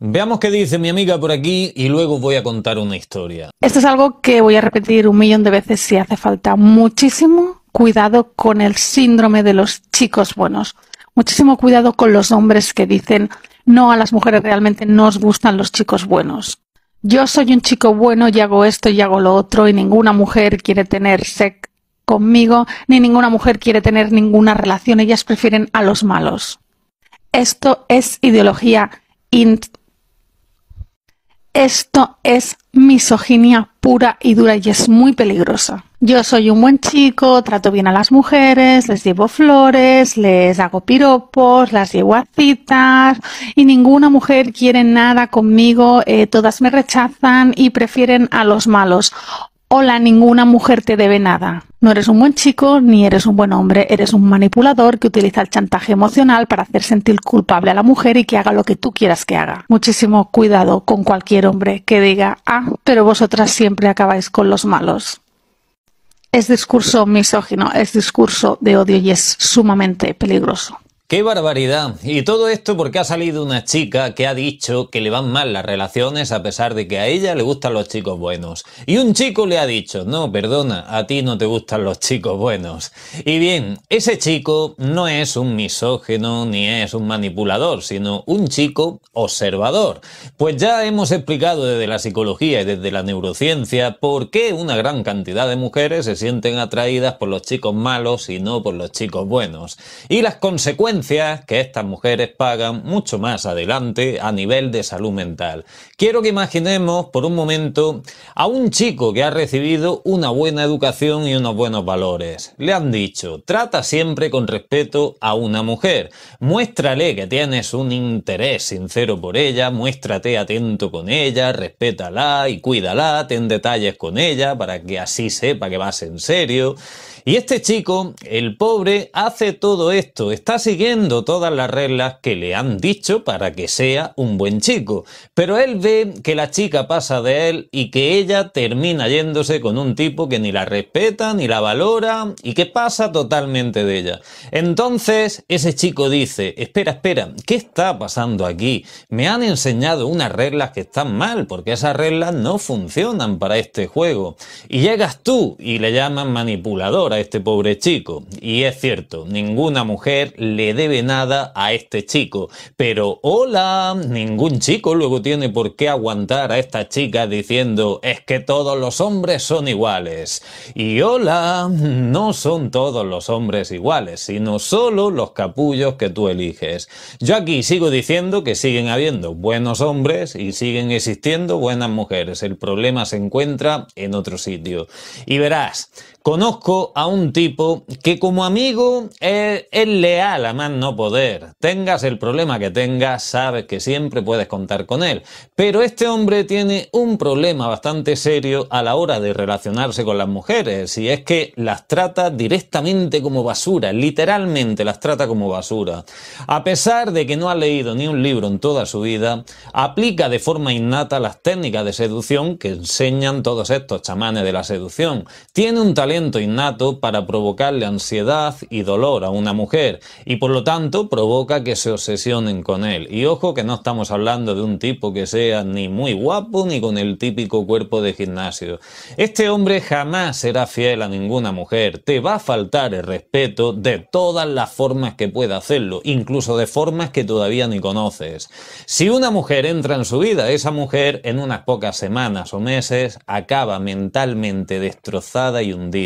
Veamos qué dice mi amiga por aquí y luego voy a contar una historia. Esto es algo que voy a repetir un millón de veces si hace falta. Muchísimo cuidado con el síndrome de los chicos buenos. Muchísimo cuidado con los hombres que dicen, no, a las mujeres realmente nos gustan los chicos buenos. Yo soy un chico bueno y hago esto y hago lo otro y ninguna mujer quiere tener sex conmigo, ni ninguna mujer quiere tener ninguna relación. Ellas prefieren a los malos. Esto es ideología int esto es misoginia pura y dura y es muy peligrosa. Yo soy un buen chico, trato bien a las mujeres, les llevo flores, les hago piropos, las llevo a citas y ninguna mujer quiere nada conmigo, eh, todas me rechazan y prefieren a los malos. Hola, ninguna mujer te debe nada. No eres un buen chico ni eres un buen hombre. Eres un manipulador que utiliza el chantaje emocional para hacer sentir culpable a la mujer y que haga lo que tú quieras que haga. Muchísimo cuidado con cualquier hombre que diga, ah, pero vosotras siempre acabáis con los malos. Es discurso misógino, es discurso de odio y es sumamente peligroso. ¡Qué barbaridad! Y todo esto porque ha salido una chica que ha dicho que le van mal las relaciones a pesar de que a ella le gustan los chicos buenos. Y un chico le ha dicho, no, perdona, a ti no te gustan los chicos buenos. Y bien, ese chico no es un misógeno ni es un manipulador, sino un chico observador. Pues ya hemos explicado desde la psicología y desde la neurociencia por qué una gran cantidad de mujeres se sienten atraídas por los chicos malos y no por los chicos buenos. Y las consecuencias que estas mujeres pagan mucho más adelante a nivel de salud mental. Quiero que imaginemos por un momento a un chico que ha recibido una buena educación y unos buenos valores. Le han dicho, trata siempre con respeto a una mujer, muéstrale que tienes un interés sincero por ella, muéstrate atento con ella, respétala y cuídala, ten detalles con ella para que así sepa que vas en serio. Y este chico, el pobre, hace todo esto, está siguiendo todas las reglas que le han dicho para que sea un buen chico. Pero él ve que la chica pasa de él y que ella termina yéndose con un tipo que ni la respeta, ni la valora y que pasa totalmente de ella. Entonces, ese chico dice, espera, espera, ¿qué está pasando aquí? Me han enseñado unas reglas que están mal, porque esas reglas no funcionan para este juego. Y llegas tú y le llaman manipulador este pobre chico. Y es cierto, ninguna mujer le debe nada a este chico. Pero hola, ningún chico luego tiene por qué aguantar a esta chica diciendo es que todos los hombres son iguales. Y hola, no son todos los hombres iguales, sino solo los capullos que tú eliges. Yo aquí sigo diciendo que siguen habiendo buenos hombres y siguen existiendo buenas mujeres. El problema se encuentra en otro sitio. Y verás, Conozco a un tipo que como amigo eh, es, leal a más no poder. Tengas el problema que tengas, sabes que siempre puedes contar con él. Pero este hombre tiene un problema bastante serio a la hora de relacionarse con las mujeres y es que las trata directamente como basura, literalmente las trata como basura. A pesar de que no ha leído ni un libro en toda su vida, aplica de forma innata las técnicas de seducción que enseñan todos estos chamanes de la seducción. Tiene un talento innato para provocarle ansiedad y dolor a una mujer y por lo tanto provoca que se obsesionen con él. Y ojo que no estamos hablando de un tipo que sea ni muy guapo ni con el típico cuerpo de gimnasio. Este hombre jamás será fiel a ninguna mujer, te va a faltar el respeto de todas las formas que pueda hacerlo, incluso de formas que todavía ni conoces. Si una mujer entra en su vida, esa mujer en unas pocas semanas o meses acaba mentalmente destrozada y hundida.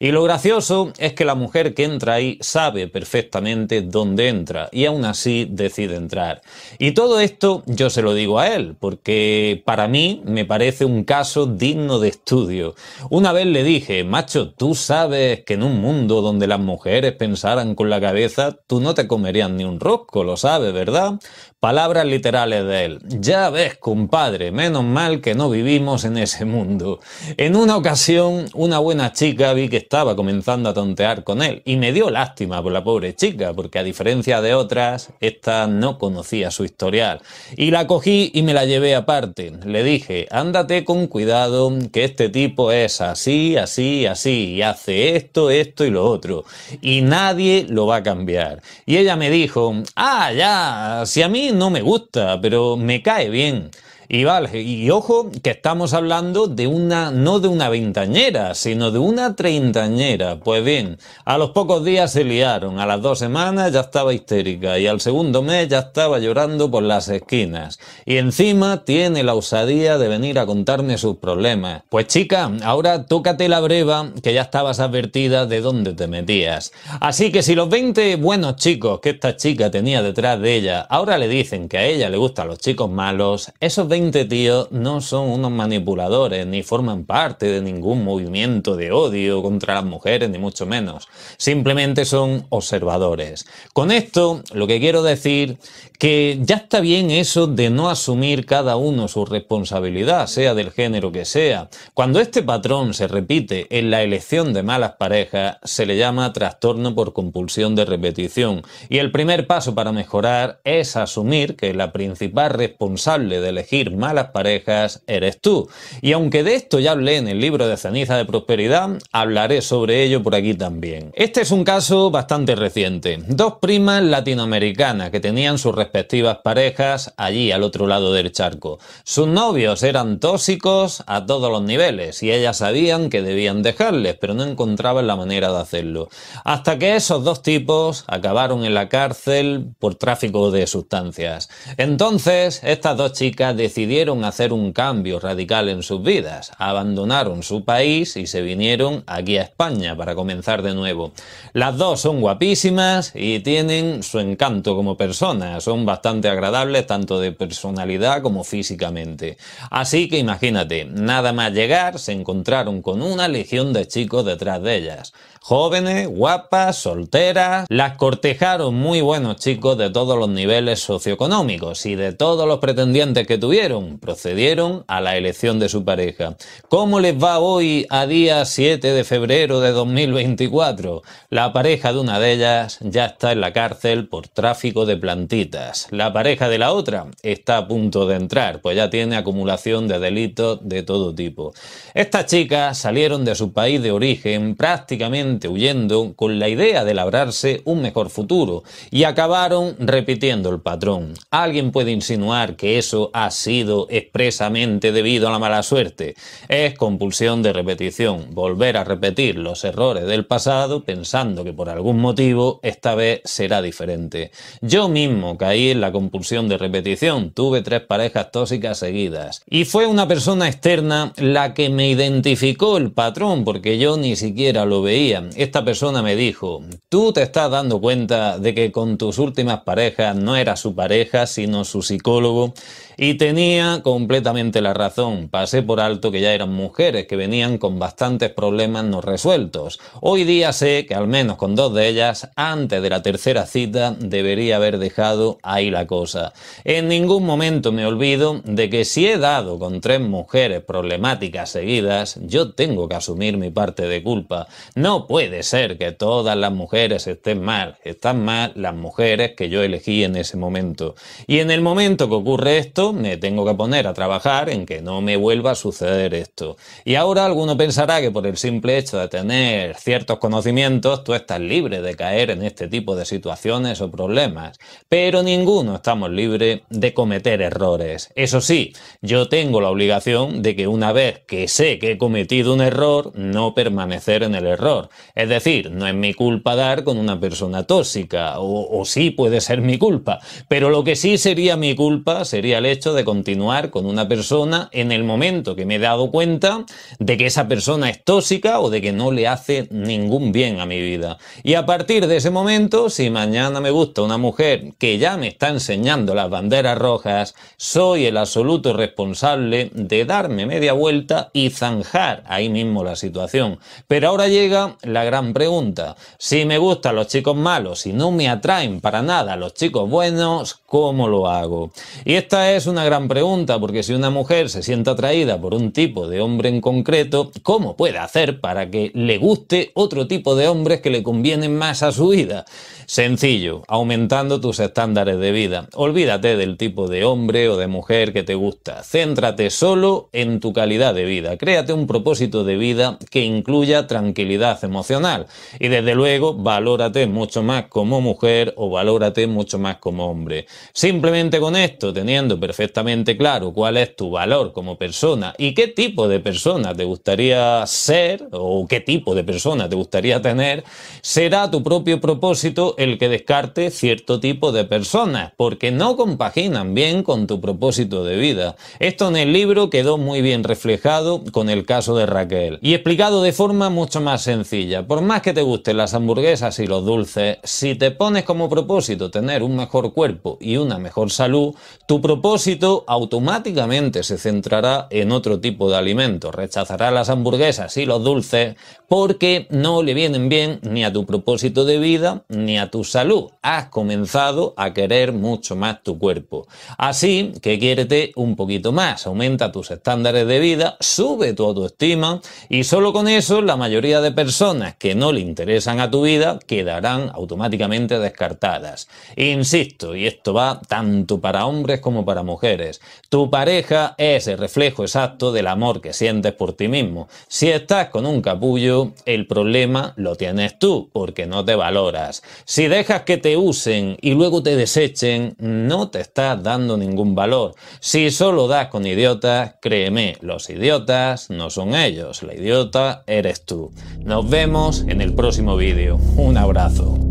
Y lo gracioso es que la mujer que entra ahí sabe perfectamente dónde entra y aún así decide entrar. Y todo esto yo se lo digo a él, porque para mí me parece un caso digno de estudio. Una vez le dije, macho, tú sabes que en un mundo donde las mujeres pensaran con la cabeza, tú no te comerías ni un rosco, lo sabes, ¿verdad? Palabras literales de él. Ya ves, compadre, menos mal que no vivimos en ese mundo. En una ocasión, una buena chica vi que estaba comenzando a tontear con él y me dio lástima por la pobre chica, porque a diferencia de otras, esta no conocía su historial. Y la cogí y me la llevé aparte. Le dije, ándate con cuidado, que este tipo es así, así, así, y hace esto, esto y lo otro. Y nadie lo va a cambiar. Y ella me dijo, ah, ya, si a mí no me gusta, pero me cae bien. Y vale, y ojo que estamos hablando de una, no de una ventañera, sino de una treintañera. Pues bien, a los pocos días se liaron, a las dos semanas ya estaba histérica y al segundo mes ya estaba llorando por las esquinas. Y encima tiene la osadía de venir a contarme sus problemas. Pues chica, ahora tócate la breva que ya estabas advertida de dónde te metías. Así que si los 20 buenos chicos que esta chica tenía detrás de ella ahora le dicen que a ella le gustan los chicos malos, esos Tío, tíos no son unos manipuladores ni forman parte de ningún movimiento de odio contra las mujeres, ni mucho menos. Simplemente son observadores. Con esto lo que quiero decir que ya está bien eso de no asumir cada uno su responsabilidad, sea del género que sea. Cuando este patrón se repite en la elección de malas parejas, se le llama trastorno por compulsión de repetición. Y el primer paso para mejorar es asumir que la principal responsable de elegir malas parejas eres tú. Y aunque de esto ya hablé en el libro de Ceniza de Prosperidad, hablaré sobre ello por aquí también. Este es un caso bastante reciente. Dos primas latinoamericanas que tenían sus respectivas parejas allí al otro lado del charco. Sus novios eran tóxicos a todos los niveles y ellas sabían que debían dejarles, pero no encontraban la manera de hacerlo. Hasta que esos dos tipos acabaron en la cárcel por tráfico de sustancias. Entonces, estas dos chicas decidieron decidieron hacer un cambio radical en sus vidas, abandonaron su país y se vinieron aquí a España para comenzar de nuevo. Las dos son guapísimas y tienen su encanto como personas, son bastante agradables tanto de personalidad como físicamente. Así que imagínate, nada más llegar se encontraron con una legión de chicos detrás de ellas. Jóvenes, guapas, solteras, las cortejaron muy buenos chicos de todos los niveles socioeconómicos y de todos los pretendientes que tuvieron Procedieron a la elección de su pareja. ¿Cómo les va hoy a día 7 de febrero de 2024? La pareja de una de ellas ya está en la cárcel por tráfico de plantitas. La pareja de la otra está a punto de entrar, pues ya tiene acumulación de delitos de todo tipo. Estas chicas salieron de su país de origen prácticamente huyendo con la idea de labrarse un mejor futuro y acabaron repitiendo el patrón. Alguien puede insinuar que eso así expresamente debido a la mala suerte. Es compulsión de repetición, volver a repetir los errores del pasado pensando que por algún motivo esta vez será diferente. Yo mismo caí en la compulsión de repetición, tuve tres parejas tóxicas seguidas y fue una persona externa la que me identificó el patrón porque yo ni siquiera lo veía. Esta persona me dijo, tú te estás dando cuenta de que con tus últimas parejas no era su pareja sino su psicólogo y tenía completamente la razón. Pasé por alto que ya eran mujeres que venían con bastantes problemas no resueltos. Hoy día sé que al menos con dos de ellas, antes de la tercera cita, debería haber dejado ahí la cosa. En ningún momento me olvido de que si he dado con tres mujeres problemáticas seguidas, yo tengo que asumir mi parte de culpa. No puede ser que todas las mujeres estén mal. Están mal las mujeres que yo elegí en ese momento. Y en el momento que ocurre esto, me tengo que poner a trabajar en que no me vuelva a suceder esto. Y ahora alguno pensará que por el simple hecho de tener ciertos conocimientos tú estás libre de caer en este tipo de situaciones o problemas. Pero ninguno estamos libres de cometer errores. Eso sí, yo tengo la obligación de que una vez que sé que he cometido un error, no permanecer en el error. Es decir, no es mi culpa dar con una persona tóxica, o, sí puede ser mi culpa, pero lo que sí sería mi culpa sería el hecho de continuar con una persona en el momento que me he dado cuenta de que esa persona es tóxica o de que no le hace ningún bien a mi vida. Y a partir de ese momento, si mañana me gusta una mujer que ya me está enseñando las banderas rojas, soy el absoluto responsable de darme media vuelta y zanjar ahí mismo la situación. Pero ahora llega la gran pregunta. Si me gustan los chicos malos y no me atraen para nada los chicos buenos, ¿cómo lo hago? Y esta es una gran pregunta, porque si una mujer se siente atraída por un tipo de hombre en concreto, ¿cómo puede hacer para que le guste otro tipo de hombres que le convienen más a su vida? Sencillo, aumentando tus estándares de vida. Olvídate del tipo de hombre o de mujer que te gusta. Céntrate solo en tu calidad de vida. Créate un propósito de vida que incluya tranquilidad emocional. Y desde luego, valórate mucho más como mujer o valórate mucho más como hombre. Simplemente con esto, teniendo perfectamente claro cuál es tu valor como persona y qué tipo de persona te gustaría ser o qué tipo de persona te gustaría tener, será tu propio propósito el que descarte cierto tipo de personas, porque no compaginan bien con tu propósito de vida. Esto en el libro quedó muy bien reflejado con el caso de Raquel y explicado de forma mucho más sencilla. Por más que te gusten las hamburguesas y los dulces, si te pones como propósito tener un mejor cuerpo y una mejor salud, tu propósito automáticamente se centrará en otro tipo de alimentos, rechazará las hamburguesas y los dulces porque no le vienen bien ni a tu propósito de vida ni a tu salud. Has comenzado a querer mucho más tu cuerpo. Así que quiérete un poquito más, aumenta tus estándares de vida, sube tu autoestima y solo con eso la mayoría de personas que no le interesan a tu vida quedarán automáticamente descartadas. Insisto, y esto va tanto para hombres como para mujeres. Tu pareja es el reflejo exacto del amor que sientes por ti mismo. Si estás con un capullo, el problema lo tienes tú, porque no te valoras. Si dejas que te usen y luego te desechen, no te estás dando ningún valor. Si solo das con idiotas, créeme, los idiotas no son ellos, la idiota eres tú. Nos vemos en el próximo vídeo. Un abrazo.